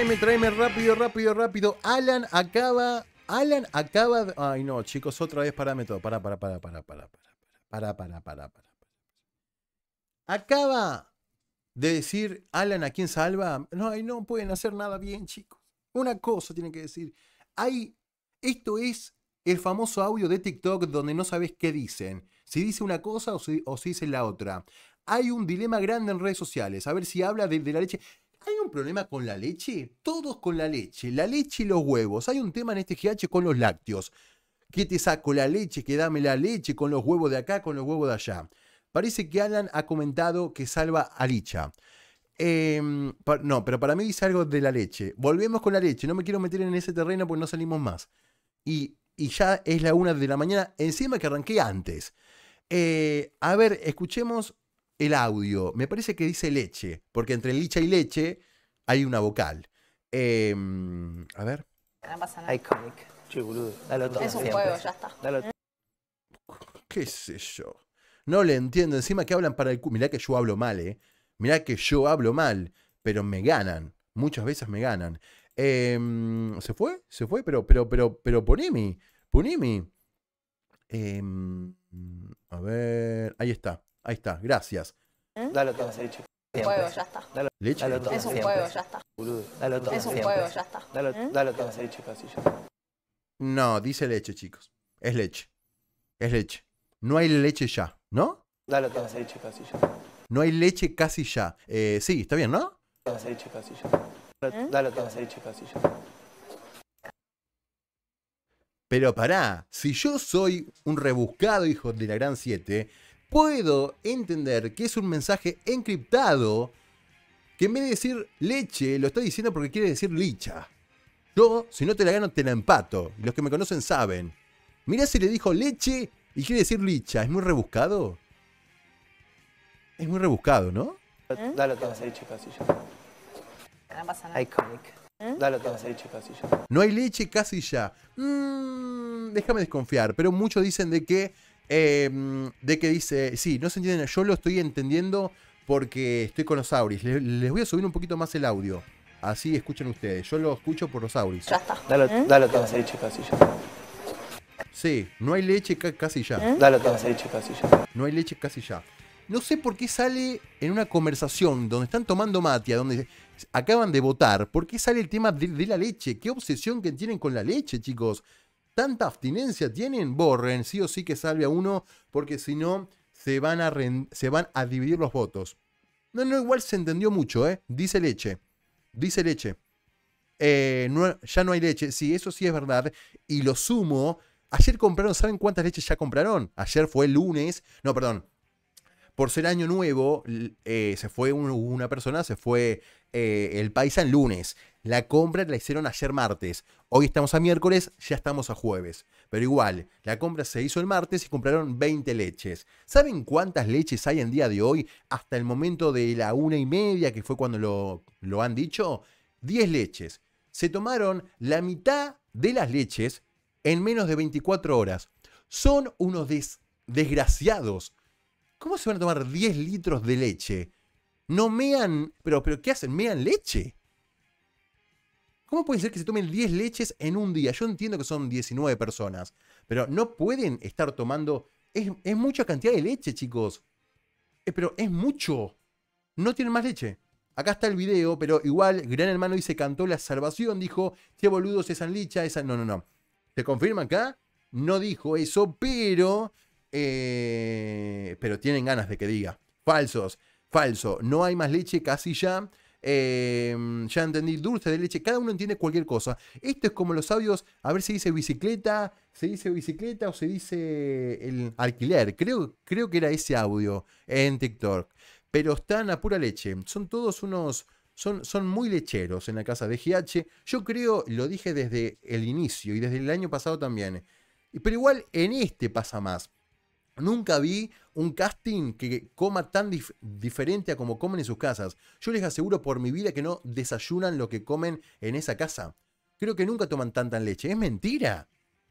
Tráeme, tráeme rápido, rápido, rápido. Alan acaba. Alan acaba. De... Ay, no, chicos, otra vez parame todo. Para, para, para, para, para, para, para, para, para, para. Acaba de decir Alan a quien salva. No, ay, no pueden hacer nada bien, chicos. Una cosa tiene que decir. Hay. Esto es el famoso audio de TikTok donde no sabes qué dicen. Si dice una cosa o si, dice la otra hay un dilema grande en redes sociales. A ver si habla de, la leche. ¿Hay un problema con la leche? Todos con la leche, la leche y los huevos. Hay un tema en este GH con los lácteos. ¿Qué te saco la leche? Que dame la leche con los huevos de acá, con los huevos de allá. Parece que Alan ha comentado que salva a Licha. Em, no, pero para mí dice algo de la leche. Volvemos con la leche. No me quiero meter en ese terreno porque no salimos más. Y, ya es la una de la mañana, encima que arranqué antes. Eh, a ver, escuchemos el audio. Me parece que dice leche, porque entre licha y leche hay una vocal. Em, a ver. Iconic. Es un juego, ya está. ¿Qué sé yo? No le entiendo. Encima que hablan para el Mirá que yo hablo mal, ¿eh? Mirá que yo hablo mal, pero me ganan. Muchas veces me ganan. Em, ¿Se fue? ¿Se fue? Pero, pero, pero, pero ponimi. Ponimi. Em, a ver. Ahí está. Ahí está, gracias. ¿Eh? Dale todo, leche. ya está. leche. es un juego, ya está. Dale es un juego, ya está. Dale, ¿Eh? todo dale leche leche, ya? No, dice leche, chicos. Es leche. Es leche. No hay leche ya, ¿no? Dale todo, leche, ya? No hay leche casi ya. Eh, sí, está bien, ¿no? Dale leche, ya? ¿Eh? Dale todo, leche, ya? Pero pará, si yo soy un rebuscado hijo de la gran siete puedo entender que es un mensaje encriptado que en vez de decir leche, lo está diciendo porque quiere decir licha. Yo, si no te la gano, te la empato. Los que me conocen saben. Mirá si le dijo leche y quiere decir licha. ¿Es muy rebuscado? Es muy rebuscado, ¿no? ¿Eh? Dale todas leche, ya. No Iconic. ¿Eh? Dale todas leche, ya. No hay leche casi ya. Mm, déjame desconfiar, pero muchos dicen de que Em, de que dice, sí, no se entienden, yo lo estoy entendiendo porque estoy con los auris. Les, voy a subir un poquito más el audio. Así escuchan ustedes. Yo lo escucho por los auris. Ya está. Dale, ¿Eh? casi ya. Sí, no hay leche casi ya. ¿Eh? Dale casi ya. No hay leche casi ya. No sé por qué sale en una conversación donde están tomando matia, donde acaban de votar, ¿por qué sale el tema de, de la leche? ¿Qué obsesión que tienen con la leche, chicos? tanta abstinencia tienen, borren, sí o sí que salve a uno, porque si no se van a, se van a dividir los votos. No, no, igual se entendió mucho, ¿eh? Dice leche. Dice leche. Eh, ya no hay leche. Sí, eso sí es verdad. Y lo sumo. Ayer compraron, ¿saben cuántas leches ya compraron? Ayer fue lunes. No, perdón. Por ser año nuevo, eh, se fue una persona, se fue eh, el paisa el lunes. La compra la hicieron ayer martes. Hoy estamos a miércoles, ya estamos a jueves. Pero igual, la compra se hizo el martes y compraron 20 leches. ¿Saben cuántas leches hay en día de hoy? Hasta el momento de la una y media, que fue cuando lo, han dicho. 10 leches. Se tomaron la mitad de las leches en menos de 24 horas. Son unos desgraciados. ¿Cómo se van a tomar 10 litros de leche? No mean, pero ¿qué hacen? ¿Mean leche? ¿Cómo puede ser que se tomen 10 leches en un día? Yo entiendo que son 19 personas, pero no pueden estar tomando... Es, mucha cantidad de leche, chicos. Eh, pero es mucho. No tienen más leche. Acá está el video, pero igual Gran Hermano dice cantó la salvación, dijo, che boludos esa licha, esa... No, no, no. ¿Se confirma acá? No dijo eso, pero... Eh, pero tienen ganas de que diga. Falsos, falso. No hay más leche casi ya. Em, ya entendí, dulce de leche, cada uno entiende cualquier cosa. Esto es como los sabios, a ver si dice bicicleta, se dice bicicleta o se dice el alquiler. Creo, creo que era ese audio en TikTok. Pero están a pura leche. Son todos unos... Son, son, muy lecheros en la casa de GH. Yo creo, lo dije desde el inicio y desde el año pasado también. Pero igual en este pasa más. Nunca vi un casting que coma tan diferente a como comen en sus casas. Yo les aseguro por mi vida que no desayunan lo que comen en esa casa. Creo que nunca toman tanta leche. Es mentira.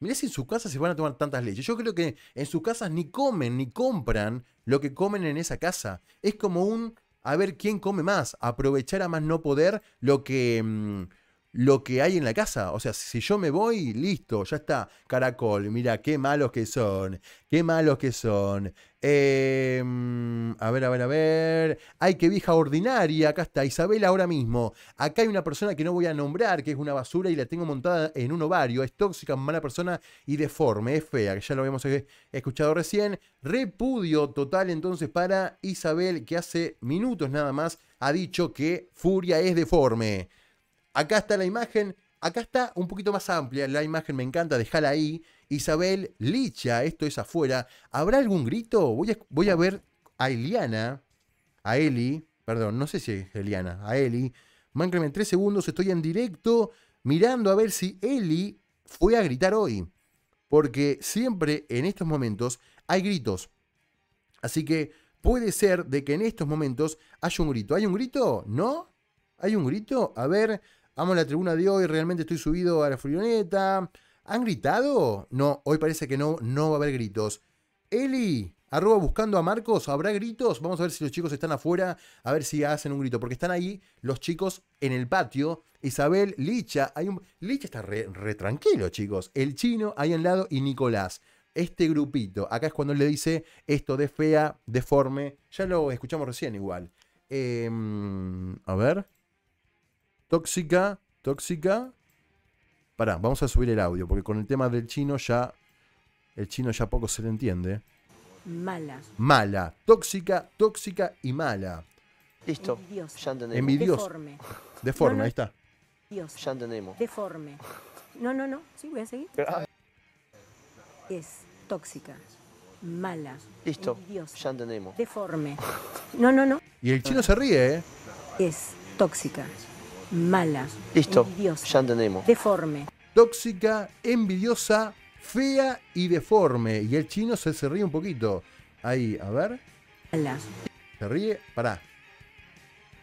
Mirá si en sus casas se van a tomar tantas leches. Yo creo que en sus casas ni comen ni compran lo que comen en esa casa. Es como un a ver quién come más, aprovechar a más no poder lo que, mm, lo que hay en la casa. O sea, si yo me voy, listo, ya está. Caracol, mira, qué malos que son. Qué malos que son. Em, a ver, a ver, a ver. Ay, que vieja ordinaria. Acá está Isabel ahora mismo. Acá hay una persona que no voy a nombrar, que es una basura y la tengo montada en un ovario. Es tóxica, mala persona y deforme. Es fea, que ya lo habíamos e-, escuchado recién. Repudio total entonces para Isabel, que hace minutos nada más ha dicho que Furia es deforme. Acá está la imagen, acá está un poquito más amplia la imagen, me encanta, dejala ahí. Isabel Licha, esto es afuera. ¿Habrá algún grito? Voy a, voy a ver a Eliana, a Eli, perdón, no sé si es Eliana, a Eli. Máncame en tres segundos, estoy en directo mirando a ver si Eli fue a gritar hoy. Porque siempre en estos momentos hay gritos. Así que puede ser de que en estos momentos haya un grito. ¿Hay un grito? ¿No? ¿Hay un grito? A ver, Vamos a la tribuna de hoy, realmente estoy subido a la furioneta. ¿Han gritado? No, hoy parece que no, no va a haber gritos. Eli, arroba buscando a Marcos, ¿habrá gritos? Vamos a ver si los chicos están afuera, a ver si hacen un grito, porque están ahí los chicos en el patio. Isabel, Licha, hay un... Licha está re, tranquilo, chicos. El chino ahí al lado y Nicolás. Este grupito, acá es cuando le dice esto de fea, deforme. Ya lo escuchamos recién igual. Em, a ver. Tóxica, tóxica. Pará, vamos a subir el audio, porque con el tema del chino ya. El chino ya poco se le entiende. Mala. Mala. Tóxica, tóxica y mala. Listo. Ya entendemos. Deforme. Deforme, ahí está. Ya entendemos. Deforme. No, no, no. Sí, voy a seguir. Ah. Es tóxica. Mala. Listo. Ya entendemos. Deforme. No, no, no. Y el chino se ríe, ¿eh? Es tóxica. Malas, Listo, envidiosa, ya entendemos. deforme. Tóxica, envidiosa, fea y deforme. Y el chino se, ríe un poquito. Ahí, a ver. Se ríe, pará.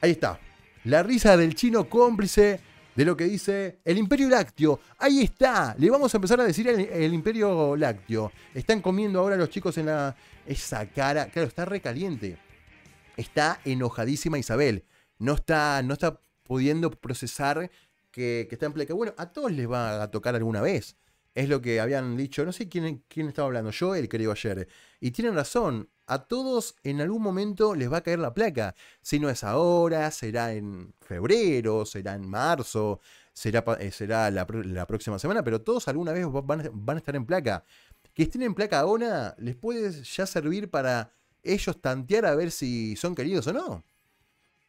Ahí está. La risa del chino cómplice de lo que dice el Imperio Lácteo. Ahí está. Le vamos a empezar a decir el, Imperio Lácteo. Están comiendo ahora los chicos en la. Esa cara. Claro, está recaliente. Está enojadísima Isabel. No está, no está pudiendo procesar que, está en placa. bueno, a todos les va a tocar alguna vez. Es lo que habían dicho, no sé quién, quién estaba hablando, yo el querido ayer. Y tienen razón, a todos en algún momento les va a caer la placa. Si no es ahora, será en febrero, será en marzo, será, eh, será la, próxima semana, pero todos alguna vez van, van a estar en placa. Que estén en placa ahora les puede ya servir para ellos tantear a ver si son queridos o no.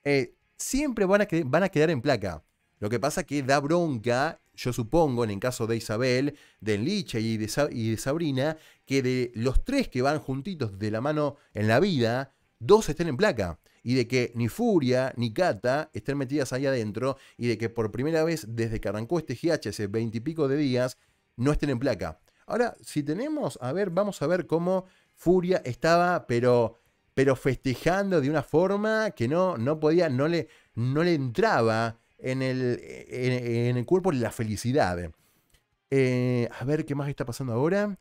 Eh, siempre van a, van a quedar en placa. Lo que pasa que da bronca, yo supongo, en el caso de Isabel, de Enliche y de, Sabrina, que de los tres que van juntitos de la mano en la vida, dos estén en placa. Y de que ni Furia ni Cata estén metidas ahí adentro. Y de que por primera vez desde que arrancó este GH hace veintipico de días, no estén en placa. Ahora, si tenemos, a ver, vamos a ver cómo Furia estaba, pero pero festejando de una forma que no, no podía, no le, no le entraba en el, en, el cuerpo la felicidad. Eh, a ver qué más está pasando ahora.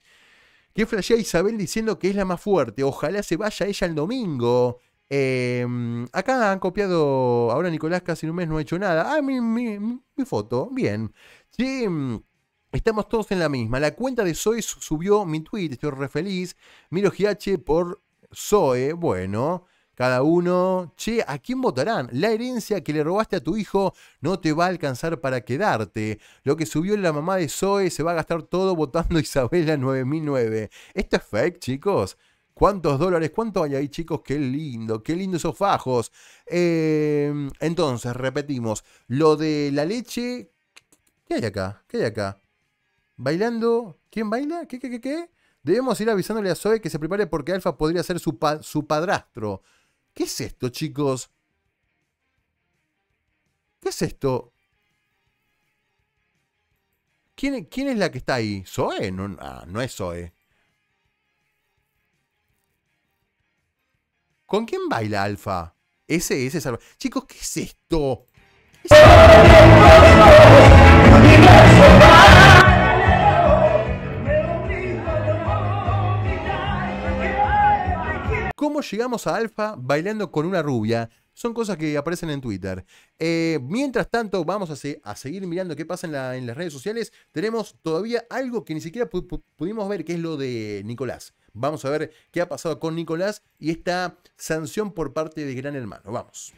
Que flashea Isabel diciendo que es la más fuerte. Ojalá se vaya ella el domingo. Eh, acá han copiado. Ahora Nicolás casi un mes no ha hecho nada. Ah, mi, mi, foto. Bien. Sí. Estamos todos en la misma. La cuenta de Soy subió mi tweet, estoy re feliz. Miro GH por Zoe, bueno, cada uno, che, ¿a quién votarán? La herencia que le robaste a tu hijo no te va a alcanzar para quedarte. Lo que subió la mamá de Zoe se va a gastar todo votando Isabela 9009. ¿Esto es fake, chicos? ¿Cuántos dólares? ¿Cuánto hay ahí, chicos? Qué lindo, qué lindo esos fajos. Em, entonces, repetimos, lo de la leche... ¿Qué hay acá? ¿Qué hay acá? ¿Bailando? ¿Quién baila? ¿Qué, qué, qué, qué? Debemos ir avisándole a Zoe que se prepare porque Alfa podría ser su, padrastro. ¿Qué es esto, chicos? ¿Qué es esto? ¿Quién, quién es la que está ahí? ¿Zoe? No, ah, no es Zoe. ¿Con quién baila Alfa? Ese, ese Alfa. Chicos, ¿qué ¿Qué es esto? llegamos a Alfa bailando con una rubia. Son cosas que aparecen en Twitter. Eh, mientras tanto, vamos a, seguir mirando qué pasa en, las redes sociales. Tenemos todavía algo que ni siquiera pudimos ver, que es lo de Nicolás. Vamos a ver qué ha pasado con Nicolás y esta sanción por parte de Gran Hermano. Vamos.